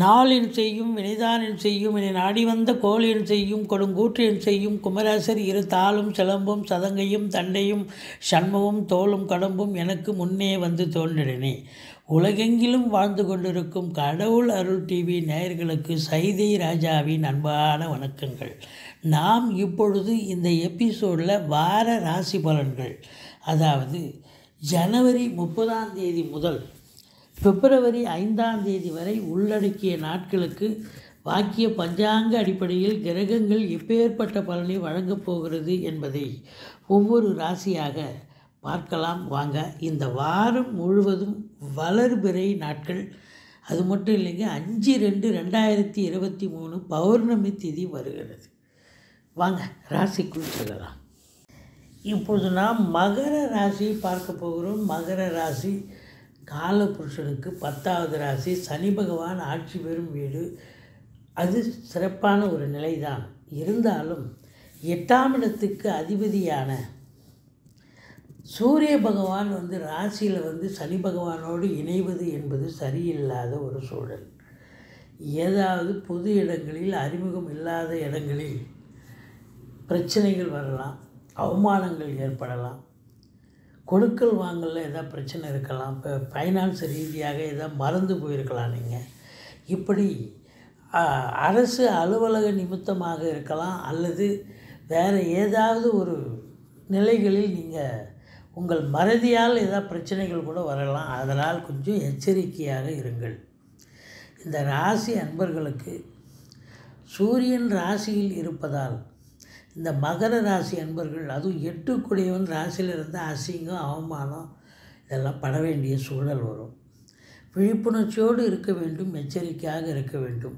நாளின் செய்யும் வினைதானின் செய்யும் இனி நாடி வந்த கோளின் செய்யும் கொடுங்கூற்றின் செய்யும் குமராசர் இரு தாளும் சிலம்பும் சதங்கையும் தண்டையும் சண்மமும் தோளும் கடம்பும் எனக்கு முன்னே வந்து தோன்றினே உலகெங்கிலும் வாழ்ந்து கொண்டிருக்கும் கடவுள் அருள் டிவி நேயர்களுக்கு சைதை ராஜாவின் அன்பான வணக்கங்கள் நாம் இப்பொழுது இந்த எபிசோடில் வார ராசி பலன்கள் அதாவது ஜனவரி முப்பதாம் தேதி முதல் பிப்ரவரி ஐந்தாம் தேதி வரை உள்ளடக்கிய நாட்களுக்கு வாக்கிய பஞ்சாங்க அடிப்படையில் கிரகங்கள் எப்பேற்பட்ட பலனை வழங்கப் போகிறது என்பதை ஒவ்வொரு ராசியாக பார்க்கலாம் வாங்க இந்த வாரம் முழுவதும் வளர்பிறை நாட்கள் அது மட்டும் இல்லைங்க அஞ்சு ரெண்டு ரெண்டாயிரத்தி இருபத்தி மூணு பௌர்ணமி திதி வருகிறது வாங்க ராசிக்குள் சொல்லலாம் இப்போது நாம் மகர ராசி பார்க்க போகிறோம் மகர ராசி புருஷனுக்கு பத்தாவது ராசி சனி பகவான் ஆட்சி பெறும் வீடு அது சிறப்பான ஒரு நிலைதான் இருந்தாலும் எட்டாம் இடத்துக்கு அதிபதியான சூரிய பகவான் வந்து ராசியில் வந்து சனி பகவானோடு இணைவது என்பது சரியில்லாத ஒரு சூழல் ஏதாவது பொது இடங்களில் அறிமுகம் இல்லாத இடங்களில் பிரச்சனைகள் வரலாம் அவமானங்கள் ஏற்படலாம் கொடுக்கல் வாங்கலில் எதாவது பிரச்சனை இருக்கலாம் இப்போ ஃபைனான்ஸ் ரீதியாக எதா மறந்து போயிருக்கலாம் நீங்கள் இப்படி அரசு அலுவலக நிமித்தமாக இருக்கலாம் அல்லது வேறு ஏதாவது ஒரு நிலைகளில் நீங்கள் உங்கள் மறதியால் ஏதாவது பிரச்சனைகள் கூட வரலாம் அதனால் கொஞ்சம் எச்சரிக்கையாக இருங்கள் இந்த ராசி அன்பர்களுக்கு சூரியன் ராசியில் இருப்பதால் இந்த மகர ராசி அன்பர்கள் அதுவும் எட்டுக்குடையவன் ராசியில் இருந்தால் அசிங்கம் அவமானம் இதெல்லாம் பட வேண்டிய சூழல் வரும் விழிப்புணர்ச்சியோடு இருக்க வேண்டும் எச்சரிக்கையாக இருக்க வேண்டும்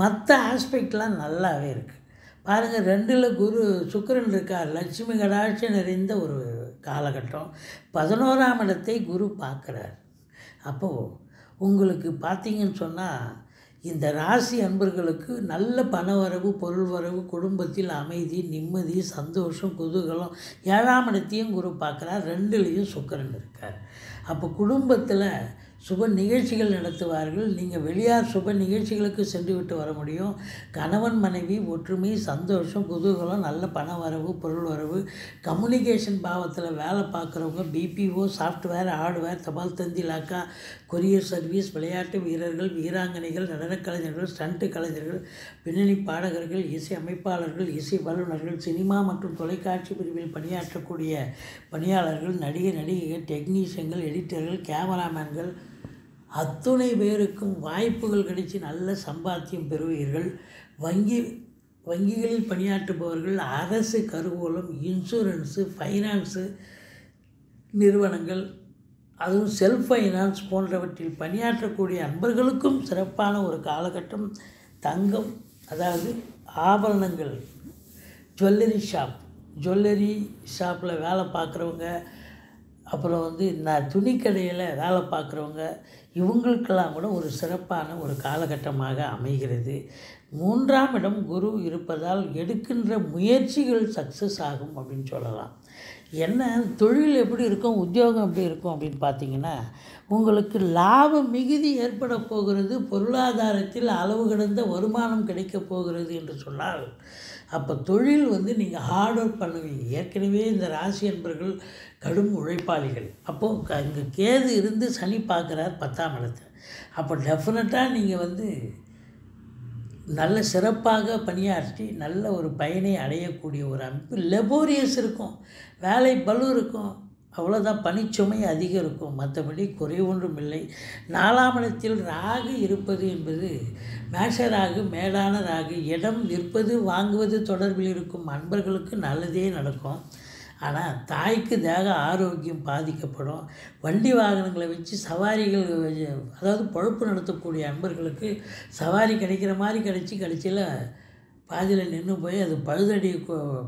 மற்ற ஆஸ்பெக்ட்லாம் நல்லாவே இருக்குது பாருங்கள் ரெண்டில் குரு சுக்கரன் இருக்கார் லட்சுமி கடாட்சி நிறைந்த ஒரு காலகட்டம் பதினோராம் இடத்தை குரு பார்க்குறார் அப்போது உங்களுக்கு பார்த்தீங்கன்னு சொன்னால் இந்த ராசி அன்பர்களுக்கு நல்ல பண வரவு பொருள் வரவு குடும்பத்தில் அமைதி நிம்மதி சந்தோஷம் குதூகலம் ஏழாம் இடத்தையும் குரு பார்க்குறார் ரெண்டுலேயும் சுக்கரன் இருக்கார் அப்போ குடும்பத்தில் சுப நிகழ்ச்சிகள் நடத்துவார்கள் நீங்கள் வெளியார் சுப நிகழ்ச்சிகளுக்கு சென்றுவிட்டு வர முடியும் கணவன் மனைவி ஒற்றுமை சந்தோஷம் குதூகலம் நல்ல பண வரவு பொருள் வரவு கம்யூனிகேஷன் பாவத்தில் வேலை பார்க்குறவங்க பிபிஓ சாஃப்ட்வேர் ஹார்ட்வேர் தபால் தந்தி லாக்கா கொரியர் சர்வீஸ் விளையாட்டு வீரர்கள் வீராங்கனைகள் நடனக் கலைஞர்கள் ஸ்டண்ட்டு கலைஞர்கள் பின்னணி பாடகர்கள் இசை அமைப்பாளர்கள் இசை வல்லுநர்கள் சினிமா மற்றும் தொலைக்காட்சி பிரிவில் பணியாற்றக்கூடிய பணியாளர்கள் நடிகை நடிகைகள் டெக்னீஷியன்கள் எடிட்டர்கள் கேமராமேன்கள் அத்துணை பேருக்கும் வாய்ப்புகள் கிடைச்சி நல்ல சம்பாத்தியம் பெறுவீர்கள் வங்கி வங்கிகளில் பணியாற்றுபவர்கள் அரசு கருவூலம் இன்சூரன்ஸு ஃபைனான்ஸு நிறுவனங்கள் அதுவும் செல்ஃப் ஃபைனான்ஸ் போன்றவற்றில் பணியாற்றக்கூடிய அன்பர்களுக்கும் சிறப்பான ஒரு காலகட்டம் தங்கம் அதாவது ஆபரணங்கள் ஜுவல்லரி ஷாப் ஜுவல்லரி ஷாப்பில் வேலை பார்க்குறவங்க அப்புறம் வந்து நான் துணிக்கடையில் வேலை பார்க்குறவங்க இவங்களுக்கெல்லாம் கூட ஒரு சிறப்பான ஒரு காலகட்டமாக அமைகிறது மூன்றாம் இடம் குரு இருப்பதால் எடுக்கின்ற முயற்சிகள் சக்ஸஸ் ஆகும் அப்படின்னு சொல்லலாம் என்ன தொழில் எப்படி இருக்கும் உத்தியோகம் எப்படி இருக்கும் அப்படின்னு பார்த்தீங்கன்னா உங்களுக்கு லாப மிகுதி ஏற்பட போகிறது பொருளாதாரத்தில் அளவு கிடந்த வருமானம் கிடைக்கப் போகிறது என்று சொன்னால் அப்போ தொழில் வந்து நீங்கள் ஹார்ட் ஒர்க் பண்ணுவீங்க ஏற்கனவே இந்த ராசி என்பர்கள் கடும் உழைப்பாளிகள் அப்போது அங்கே கேது இருந்து சனி பார்க்குறார் பத்தாம் இடத்தை அப்போ டெஃபினட்டாக நீங்கள் வந்து நல்ல சிறப்பாக பணியாற்றி நல்ல ஒரு பயனை அடையக்கூடிய ஒரு அமைப்பு லெபோரியஸ் இருக்கும் வேலை பலு இருக்கும் அவ்வளோதான் பனிச்சுமை அதிகம் இருக்கும் மற்றபடி குறை ஒன்றும் இல்லை நாலாம் இடத்தில் ராகு இருப்பது என்பது மேஷ ராகு மேலான ராகு இடம் விற்பது வாங்குவது தொடர்பில் இருக்கும் அன்பர்களுக்கு நல்லதே நடக்கும் ஆனால் தாய்க்கு தேக ஆரோக்கியம் பாதிக்கப்படும் வண்டி வாகனங்களை வச்சு சவாரிகள் அதாவது பொழப்பு நடத்தக்கூடிய அன்பர்களுக்கு சவாரி கிடைக்கிற மாதிரி கிடைச்சி கடைசியில் பாதியில் நின்று போய் அது பழுதடி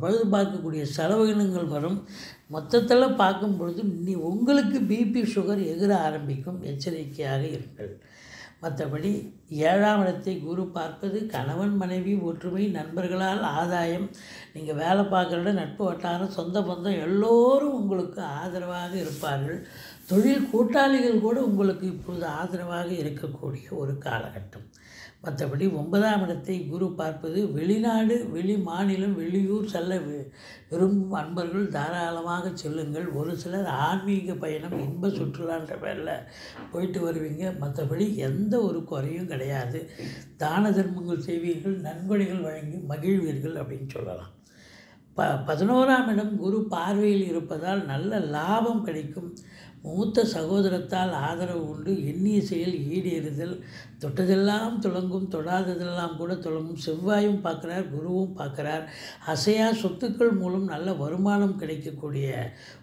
பழுது பார்க்கக்கூடிய செலவினங்கள் வரும் மொத்தத்தில் பார்க்கும் பொழுது நீ உங்களுக்கு பிபி சுகர் எகிர ஆரம்பிக்கும் எச்சரிக்கையாக இருங்கள் மற்றபடி ஏழாம் இடத்தை குரு பார்ப்பது கணவன் மனைவி ஒற்றுமை நண்பர்களால் ஆதாயம் நீங்கள் வேலை பார்க்குற நட்பு வட்டாரம் சொந்த பந்தம் எல்லோரும் உங்களுக்கு ஆதரவாக இருப்பார்கள் தொழில் கூட்டாளிகள் கூட உங்களுக்கு இப்பொழுது ஆதரவாக இருக்கக்கூடிய ஒரு காலகட்டம் மற்றபடி ஒன்பதாம் இடத்தை குரு பார்ப்பது வெளிநாடு வெளி மாநிலம் வெளியூர் செல்ல விரும்பும் அன்பர்கள் தாராளமாக செல்லுங்கள் ஒரு சிலர் ஆன்மீக பயணம் இன்ப சுற்றுலான்ற பேரில் போயிட்டு வருவீங்க மற்றபடி எந்த ஒரு குறையும் கிடையாது தான தர்மங்கள் செய்வீர்கள் நன்கொடைகள் வழங்கி மகிழ்வீர்கள் அப்படின்னு சொல்லலாம் ப பதினோராம் இடம் குரு பார்வையில் இருப்பதால் நல்ல லாபம் கிடைக்கும் மூத்த சகோதரத்தால் ஆதரவு உண்டு எண்ணிய செயல் ஈடேறுதல் தொட்டதெல்லாம் தொடங்கும் தொடாததெல்லாம் கூட தொடங்கும் செவ்வாயும் பார்க்குறார் குருவும் பார்க்குறார் அசையா சொத்துக்கள் மூலம் நல்ல வருமானம் கிடைக்கக்கூடிய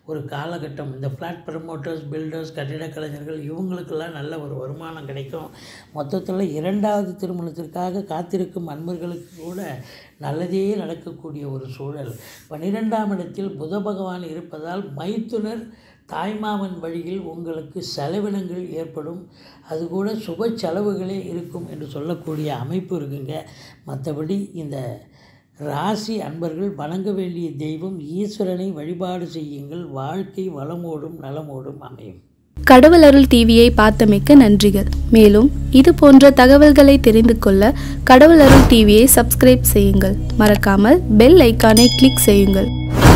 ஒரு காலகட்டம் இந்த ஃப்ளாட் ப்ரமோட்டர்ஸ் பில்டர்ஸ் கட்டிடக் கலைஞர்கள் இவங்களுக்கெல்லாம் நல்ல ஒரு வருமானம் கிடைக்கும் மொத்தத்தில் இரண்டாவது திருமணத்திற்காக காத்திருக்கும் அன்பர்களுக்கு கூட நல்லதே நடக்கக்கூடிய ஒரு சூழல் பன்னிரெண்டாம் இடத்தில் புத பகவான் இருப்பதால் மைத்துனர் தாய்மாமன் வழியில் உங்களுக்கு செலவினங்கள் ஏற்படும் அது கூட சுப செலவுகளே இருக்கும் என்று சொல்லக்கூடிய அமைப்பு இருக்குங்க மற்றபடி இந்த ராசி அன்பர்கள் வணங்க வேண்டிய தெய்வம் ஈஸ்வரனை வழிபாடு செய்யுங்கள் வாழ்க்கை வளமோடும் நலமோடும் அமையும் கடவுள் அருள் டிவியை பார்த்தமைக்க நன்றிகள் மேலும் இது போன்ற தகவல்களை தெரிந்து கொள்ள கடவுள் அருள் டிவியை சப்ஸ்கிரைப் செய்யுங்கள் மறக்காமல் பெல் ஐக்கானை கிளிக் செய்யுங்கள்